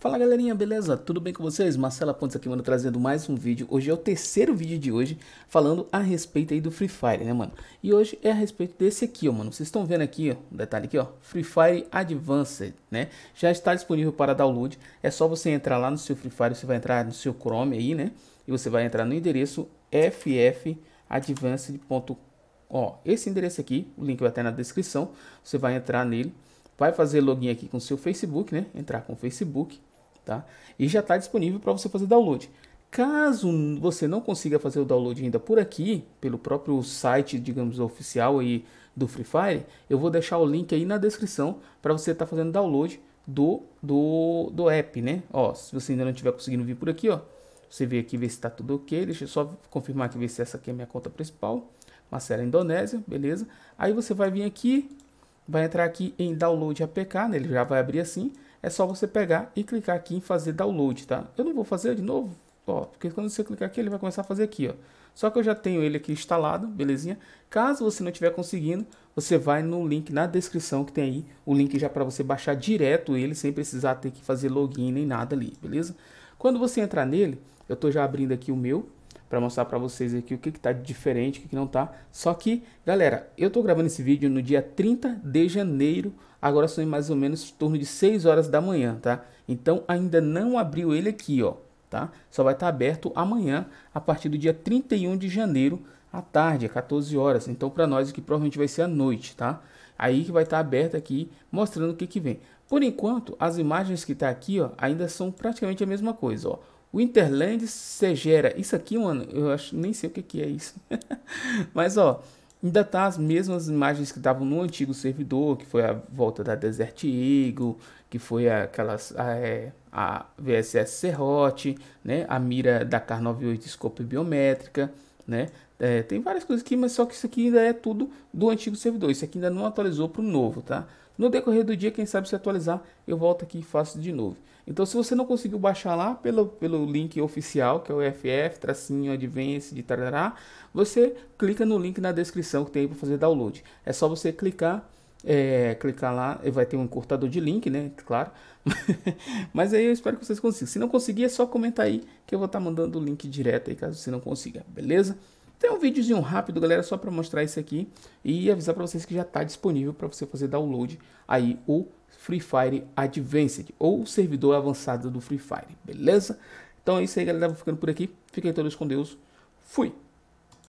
Fala galerinha, beleza? Tudo bem com vocês? Marcela Pontes aqui, mano, trazendo mais um vídeo. Hoje é o terceiro vídeo de hoje falando a respeito aí do Free Fire, né, mano? E hoje é a respeito desse aqui, ó, mano. Vocês estão vendo aqui, ó, um detalhe aqui, ó, Free Fire Advanced, né? Já está disponível para download. É só você entrar lá no seu Free Fire, você vai entrar no seu Chrome aí, né? E você vai entrar no endereço ffadvanced.com. Ó, esse endereço aqui, o link vai estar na descrição. Você vai entrar nele. Vai fazer login aqui com o seu Facebook, né? Entrar com o Facebook Tá? E já está disponível para você fazer download. Caso você não consiga fazer o download ainda por aqui, pelo próprio site, digamos, oficial aí do Free Fire, eu vou deixar o link aí na descrição para você estar tá fazendo download do, do, do app, né? Ó, se você ainda não estiver conseguindo vir por aqui, ó, você vê aqui, ver se está tudo ok. Deixa eu só confirmar que ver se essa aqui é a minha conta principal. Marcela Indonésia, beleza? Aí você vai vir aqui, vai entrar aqui em Download APK, né? ele já vai abrir assim. É só você pegar e clicar aqui em fazer download, tá? Eu não vou fazer de novo, ó, porque quando você clicar aqui, ele vai começar a fazer aqui, ó. Só que eu já tenho ele aqui instalado, belezinha? Caso você não estiver conseguindo, você vai no link na descrição que tem aí, o link já para você baixar direto ele, sem precisar ter que fazer login nem nada ali, beleza? Quando você entrar nele, eu estou já abrindo aqui o meu, para mostrar para vocês aqui o que está diferente, o que, que não está. Só que, galera, eu estou gravando esse vídeo no dia 30 de janeiro, agora são mais ou menos em torno de 6 horas da manhã, tá? Então ainda não abriu ele aqui, ó, tá? Só vai estar tá aberto amanhã, a partir do dia 31 de janeiro, à tarde, às é 14 horas. Então para nós aqui provavelmente vai ser à noite, tá? aí que vai estar tá aberta aqui mostrando o que, que vem. Por enquanto, as imagens que está aqui ó, ainda são praticamente a mesma coisa. Ó. O Interland Segera, isso aqui, mano, eu acho, nem sei o que, que é isso. Mas ó, ainda tá as mesmas imagens que estavam no antigo servidor, que foi a volta da Desert Eagle, que foi aquelas a, é, a VSS Serrote, né, a mira da Car 98 Scope Biométrica né? É, tem várias coisas aqui, mas só que isso aqui ainda é tudo do antigo servidor. Isso aqui ainda não atualizou para o novo, tá? No decorrer do dia, quem sabe se atualizar, eu volto aqui e faço de novo. Então, se você não conseguiu baixar lá pelo, pelo link oficial, que é o FF, tracinho, advance, de tarará, você clica no link na descrição que tem para fazer download. É só você clicar é, clicar lá e vai ter um cortador de link, né? Claro. Mas aí eu espero que vocês consigam. Se não conseguir, é só comentar aí que eu vou estar tá mandando o link direto aí, caso você não consiga, beleza? Tem um videozinho rápido, galera, só para mostrar isso aqui e avisar para vocês que já está disponível para você fazer download aí o Free Fire Advanced ou o servidor avançado do Free Fire, beleza? Então é isso aí, galera. Vou ficando por aqui. Fiquem todos com Deus. Fui!